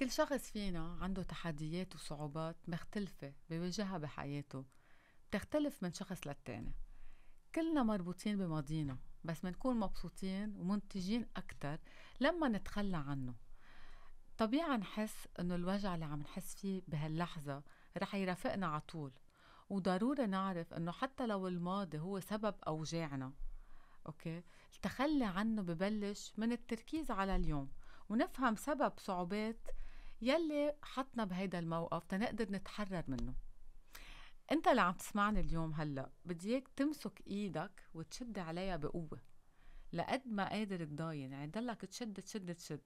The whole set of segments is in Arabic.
كل شخص فينا عنده تحديات وصعوبات مختلفة بيواجهها بحياته بتختلف من شخص للتاني كلنا مربوطين بماضينا بس منكون مبسوطين ومنتجين أكتر لما نتخلى عنه طبيعي نحس إنه الوجع اللي عم نحس فيه بهاللحظة رح يرافقنا على طول وضروري نعرف إنه حتى لو الماضي هو سبب أوجاعنا أوكي التخلي عنه ببلش من التركيز على اليوم ونفهم سبب صعوبات يلي حطنا بهيدا الموقف تنقدر نتحرر منه انت اللي عم تسمعني اليوم هلا بدي اياك تمسك ايدك وتشد عليها بقوه لقد ما قادر تضاين يعني ضلك تشد تشد تشد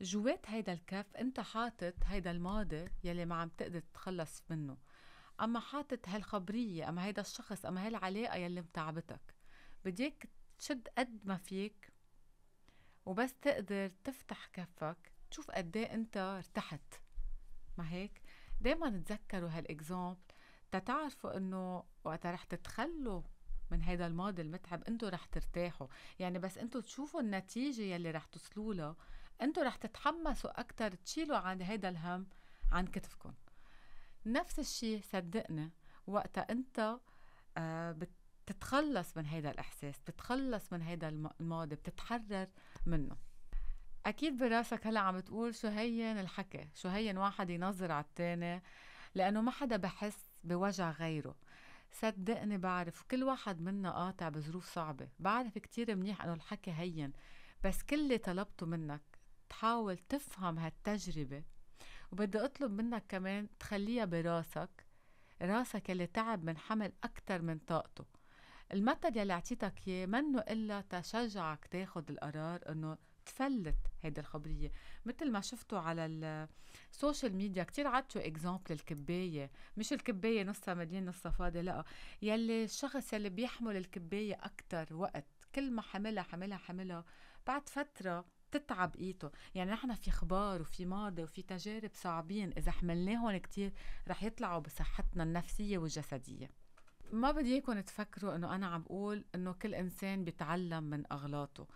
جوات هيدا الكف انت حاطط هيدا الماضي يلي ما عم تقدر تتخلص منه اما حاطط هالخبريه اما هيدا الشخص اما هالعلاقه يلي متعبتك بديك تشد قد ما فيك وبس تقدر تفتح كفك تشوف قد ايه انت ارتحت ما هيك دائما تذكروا هالاكزامبل تتعرفوا انه وقت رح تتخلوا من هذا الماضي المتعب انتوا رح ترتاحوا يعني بس انتوا تشوفوا النتيجة يلي رح توصلوا لها انتوا رح تتحمسوا اكثر تشيلوا عن هذا الهم عن كتفكم نفس الشيء صدقني وقتها انت آه بتتخلص من هذا الاحساس بتتخلص من هذا الماضي بتتحرر منه أكيد براسك هلا عم تقول شو هين الحكي شو هين واحد ينظر على التاني لأنه ما حدا بحس بوجع غيره صدقني بعرف كل واحد منا قاطع بظروف صعبة بعرف كتير منيح أنه الحكي هين بس كل اللي طلبته منك تحاول تفهم هالتجربة وبدي أطلب منك كمان تخليها براسك راسك اللي تعب من حمل أكتر من طاقته المثل يلي أعطيتك إياه منه إلا تشجعك تاخد القرار إنه تفلت هيدي الخبريه مثل ما شفتوا على السوشيال ميديا كتير عدتوا اكزامبل الكبايه مش الكبايه نصها مليان نصها فاضي لا يلي الشخص يلي بيحمل الكبايه اكثر وقت كل ما حملها حملها حملها بعد فتره تتعب ايده يعني نحن في اخبار وفي ماضي وفي تجارب صعبين اذا حملناهم كتير رح يطلعوا بصحتنا النفسيه والجسديه ما بدي اياكم تفكروا انه انا عم بقول انه كل انسان بيتعلم من اغلاطه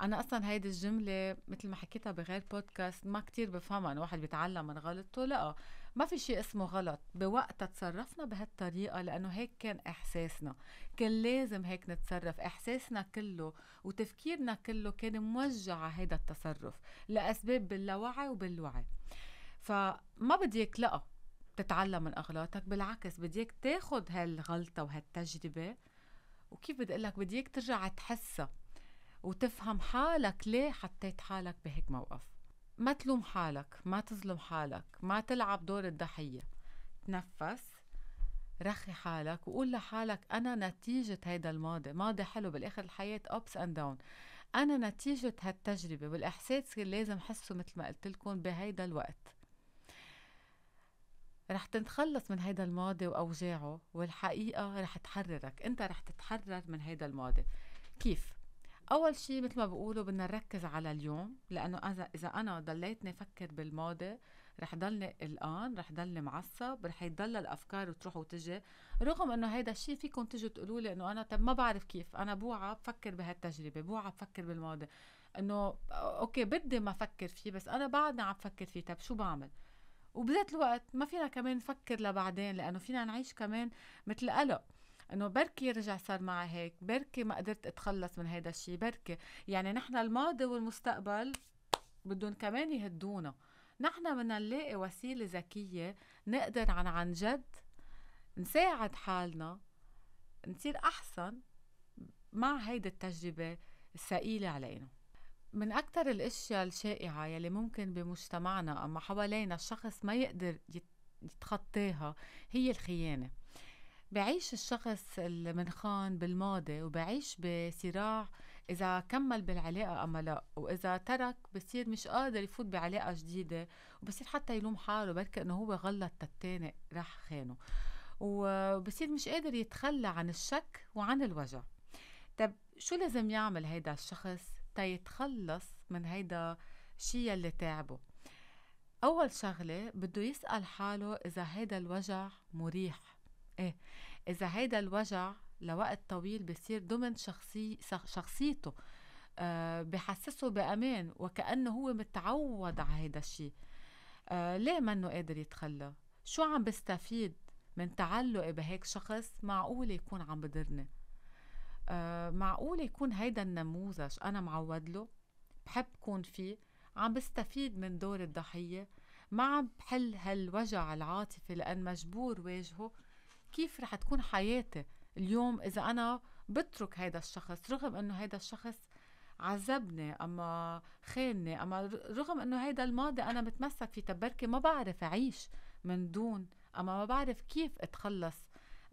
انا اصلا هيدي الجمله مثل ما حكيتها بغير بودكاست ما كتير بفهمها انه واحد بيتعلم من غلطته لا ما في شيء اسمه غلط بوقتها تصرفنا بهالطريقه لانه هيك كان احساسنا كان لازم هيك نتصرف احساسنا كله وتفكيرنا كله كان موجع على هيدا التصرف لاسباب باللاوعي وبالوعي فما بدي لا تتعلم من اغلاطك بالعكس بدي تاخذ هالغلطه وهالتجربه وكيف بدي اقول لك بدي ترجع تحسها وتفهم حالك ليه حطيت حالك بهيك موقف ما تلوم حالك ما تظلم حالك ما تلعب دور الضحية تنفس رخي حالك وقول لحالك أنا نتيجة هيدا الماضي ماضي حلو بالآخر الحياة أبس أند داون أنا نتيجة هالتجربة والإحساس اللي لازم حسه مثل ما قلت لكم بهيدا الوقت رح تتخلص من هيدا الماضي وأوجاعه والحقيقة رح تحررك أنت رح تتحرر من هيدا الماضي كيف؟ اول شيء مثل ما بقولوا بدنا نركز على اليوم لانه اذا اذا انا ضليتني افكر بالماضي رح ضلني قلقان رح ضلني معصب رح يضل الافكار وتروح وتجي رغم انه هيدا الشيء فيكم تجوا تقولوا لي انه انا طب ما بعرف كيف انا بوعى بفكر بهالتجربه بوعى بفكر بالماضي انه اوكي بدي ما افكر فيه بس انا بعدني عم بفكر فيه طب شو بعمل وبذات الوقت ما فينا كمان نفكر لبعدين لانه فينا نعيش كمان مثل قلق انه بركي رجع صار معي هيك بركي ما قدرت اتخلص من هذا الشيء بركي يعني نحن الماضي والمستقبل بدهم كمان يهدونا نحن بدنا نلاقي وسيلة ذكية نقدر عن عن جد نساعد حالنا نصير أحسن مع هيدي التجربة الثقيلة علينا من أكثر الأشياء الشائعة يلي ممكن بمجتمعنا أما حوالينا الشخص ما يقدر يتخطاها هي الخيانة بعيش الشخص المنخان بالماضي وبعيش بصراع إذا كمل بالعلاقة أم لا وإذا ترك بصير مش قادر يفوت بعلاقة جديدة وبصير حتى يلوم حاله بركي إنه هو غلط التاني راح خانه وبصير مش قادر يتخلى عن الشك وعن الوجع طب شو لازم يعمل هيدا الشخص تيتخلص من هيدا الشيء اللي تعبه أول شغلة بده يسأل حاله إذا هيدا الوجع مريح ايه اذا هيدا الوجع لوقت طويل بصير ضمن شخصي شخصيته أه بحسسه بأمان وكأنه هو متعود على هيدا الشيء أه ليه منه قادر يتخلى شو عم بستفيد من تعلقي بهيك شخص معقول يكون عم بضرني أه معقول يكون هيدا النموذج أنا معود له بحب كون فيه عم بستفيد من دور الضحية ما عم بحل هالوجع العاطفي لأن مجبور واجهه كيف رح تكون حياتي اليوم اذا انا بترك هيدا الشخص رغم انه هيدا الشخص عذبني اما خانني اما رغم انه هيدا الماضي انا متمسك فيه تبركي ما بعرف اعيش من دون اما ما بعرف كيف اتخلص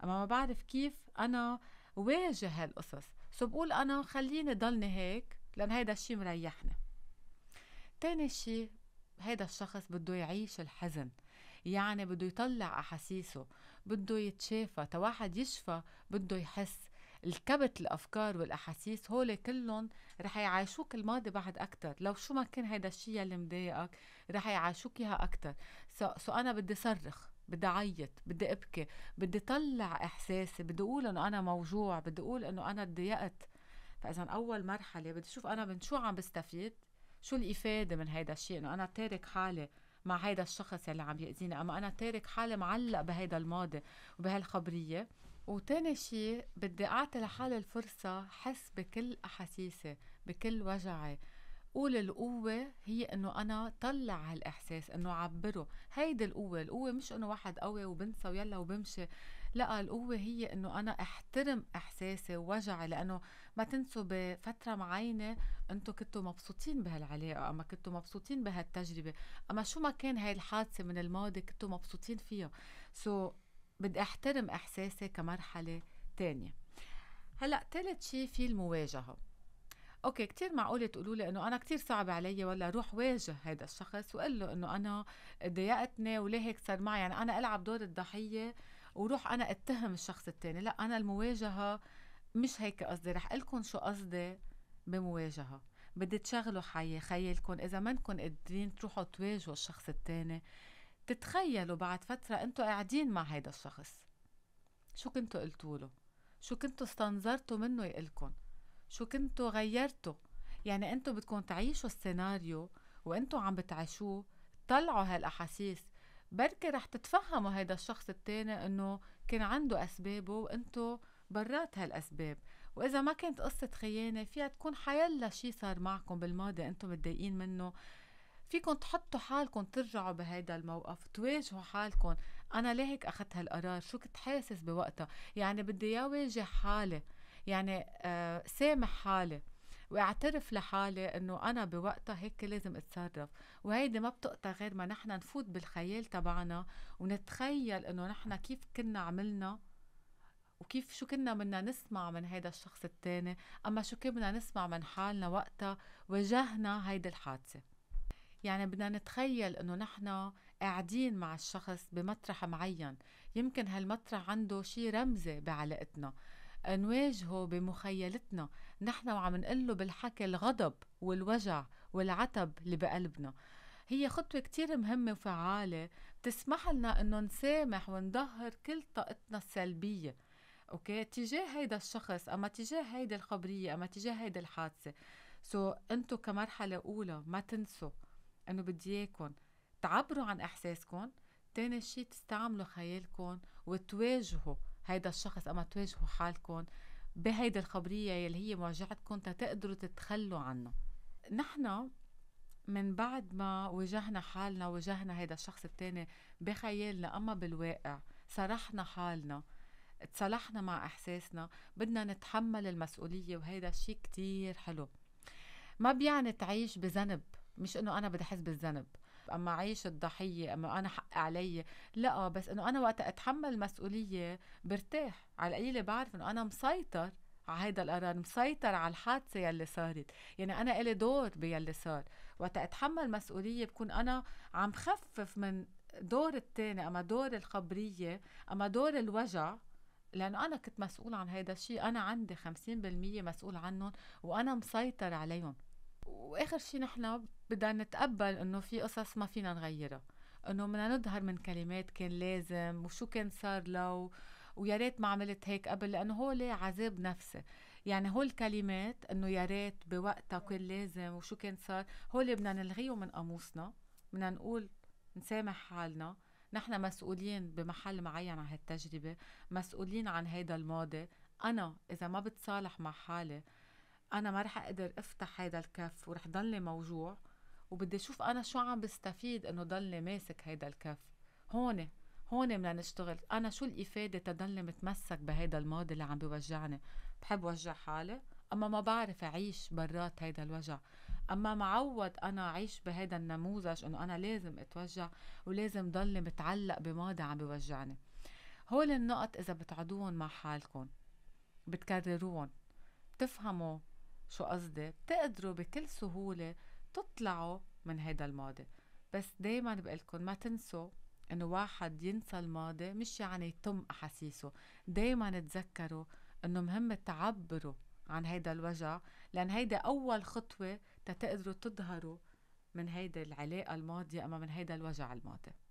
اما ما بعرف كيف انا واجه هالقصص سو بقول انا خليني ضلني هيك لان هيدا الشيء مريحني تاني شيء هيدا الشخص بده يعيش الحزن يعني بده يطلع احاسيسه بده يتشافى تواحد يشفى بده يحس الكبت الافكار والاحاسيس هول كلهم رح يعيشوك الماضي بعد اكثر لو شو ما كان هيدا الشيء اللي مضايقك رح يعيشوك اياها اكثر سو, انا بدي صرخ بدي عيط بدي ابكي بدي طلع احساسي بدي اقول انه انا موجوع بدي اقول انه انا تضايقت فاذا اول مرحله بدي اشوف انا من شو عم بستفيد شو الافاده من هيدا الشيء انه انا تارك حالي مع هيدا الشخص اللي عم يأذيني أما أنا تارك حالي معلق بهيدا الماضي وبهالخبرية وتاني شي بدي أعطي لحالي الفرصة حس بكل أحاسيسي بكل وجعي قول القوة هي انه انا طلع هالاحساس انه عبره هيدي القوة القوة مش انه واحد قوي وبنسى ويلا وبمشي لا القوة هي انه انا احترم احساسي ووجعي لانه ما تنسوا بفترة معينة انتم كنتوا مبسوطين بهالعلاقة اما كنتوا مبسوطين بهالتجربة اما شو ما كان هاي الحادثة من الماضي كنتوا مبسوطين فيها سو بدي احترم احساسي كمرحلة تانية هلا ثالث شيء في المواجهة اوكي كتير معقول تقولوا لي انه انا كتير صعب علي ولا روح واجه هذا الشخص وقول له انه انا ضايقتني وليه هيك صار معي يعني انا العب دور الضحيه وروح انا اتهم الشخص الثاني لا انا المواجهه مش هيك قصدي رح لكم شو قصدي بمواجهه بدي تشغلوا حي خيالكم اذا ما انكم قادرين تروحوا تواجهوا الشخص الثاني تتخيلوا بعد فتره انتوا قاعدين مع هيدا الشخص شو كنتوا قلتوا له شو كنتوا استنظرتوا منه يقلكم شو كنتوا غيرتوا يعني انتوا بدكم تعيشوا السيناريو وانتوا عم بتعيشوه طلعوا هالاحاسيس بركي رح تتفهموا هيدا الشخص التاني انه كان عنده اسبابه وانتو برات هالاسباب واذا ما كانت قصه خيانه فيها تكون حيلا شي صار معكم بالماضي انتو متضايقين منه فيكم تحطوا حالكم ترجعوا بهيدا الموقف تواجهوا حالكم انا ليه هيك اخذت هالقرار شو كنت حاسس بوقتها يعني بدي أواجه واجه حالي يعني آه سامح حالي واعترف لحالي انه انا بوقتها هيك لازم اتصرف وهيدي ما بتقطع غير ما نحن نفوت بالخيال تبعنا ونتخيل انه نحن كيف كنا عملنا وكيف شو كنا بدنا نسمع من هيدا الشخص الثاني اما شو كنا بدنا نسمع من حالنا وقتها واجهنا هيدي الحادثه يعني بدنا نتخيل انه نحن قاعدين مع الشخص بمطرح معين يمكن هالمطرح عنده شي رمزي بعلاقتنا نواجهه بمخيلتنا نحن وعم نقله بالحكي الغضب والوجع والعتب اللي بقلبنا هي خطوة كتير مهمة وفعالة بتسمح لنا انه نسامح ونظهر كل طاقتنا السلبية اوكي تجاه هيدا الشخص اما تجاه هيدي الخبرية اما تجاه هيدي الحادثة سو so, انتو كمرحلة اولى ما تنسوا انه بدي اياكم تعبروا عن احساسكم تاني شي تستعملوا خيالكم وتواجهوا هيدا الشخص اما تواجهوا حالكم بهيدي الخبرية يلي هي مواجهتكم تتقدروا تتخلوا عنه نحن من بعد ما واجهنا حالنا واجهنا هيدا الشخص التاني بخيالنا اما بالواقع صرحنا حالنا تصالحنا مع احساسنا بدنا نتحمل المسؤوليه وهيدا الشيء كتير حلو ما بيعني تعيش بذنب مش انه انا بدي احس بالذنب اما اعيش الضحيه اما انا حق علي لا بس انه انا وقت اتحمل مسؤوليه برتاح على القليله بعرف انه انا مسيطر على هيدا القرار مسيطر على الحادثه يلي صارت يعني انا إلي دور باللي صار وقت اتحمل مسؤوليه بكون انا عم خفف من دور التاني اما دور الخبريه اما دور الوجع لانه انا كنت مسؤول عن هيدا الشيء انا عندي 50% مسؤول عنهم وانا مسيطر عليهم واخر شيء نحن بدنا نتقبل انه في قصص ما فينا نغيرها انه بدنا نظهر من كلمات كان لازم وشو كان صار لو ويا ريت ما عملت هيك قبل لانه هو لي عذاب نفسي يعني هول الكلمات انه يا ريت بوقتها كان لازم وشو كان صار هو اللي بدنا نلغيه من قاموسنا بدنا نقول نسامح حالنا نحن مسؤولين بمحل معين عن هالتجربه مسؤولين عن هيدا الماضي انا اذا ما بتصالح مع حالي انا ما رح اقدر افتح هذا الكف ورح ضلني موجوع وبدي اشوف انا شو عم بستفيد انه ضلني ماسك هذا الكف هون هون بدنا نشتغل انا شو الافاده تضلني متمسك بهذا الماضي اللي عم بيوجعني بحب وجع حالي اما ما بعرف اعيش برات هيدا الوجع اما معود انا اعيش بهذا النموذج انه انا لازم اتوجع ولازم ضلني متعلق بماضي عم بيوجعني هول النقط اذا بتعدوهم مع حالكم بتكرروهم بتفهموا شو قصدي بتقدروا بكل سهولة تطلعوا من هيدا الماضي بس دايما بقلكن ما تنسوا انه واحد ينسى الماضي مش يعني يتم احاسيسه دايما تذكروا انه مهم تعبروا عن هيدا الوجع لان هيدا اول خطوة تتقدروا تظهروا من هيدا العلاقة الماضية اما من هيدا الوجع الماضي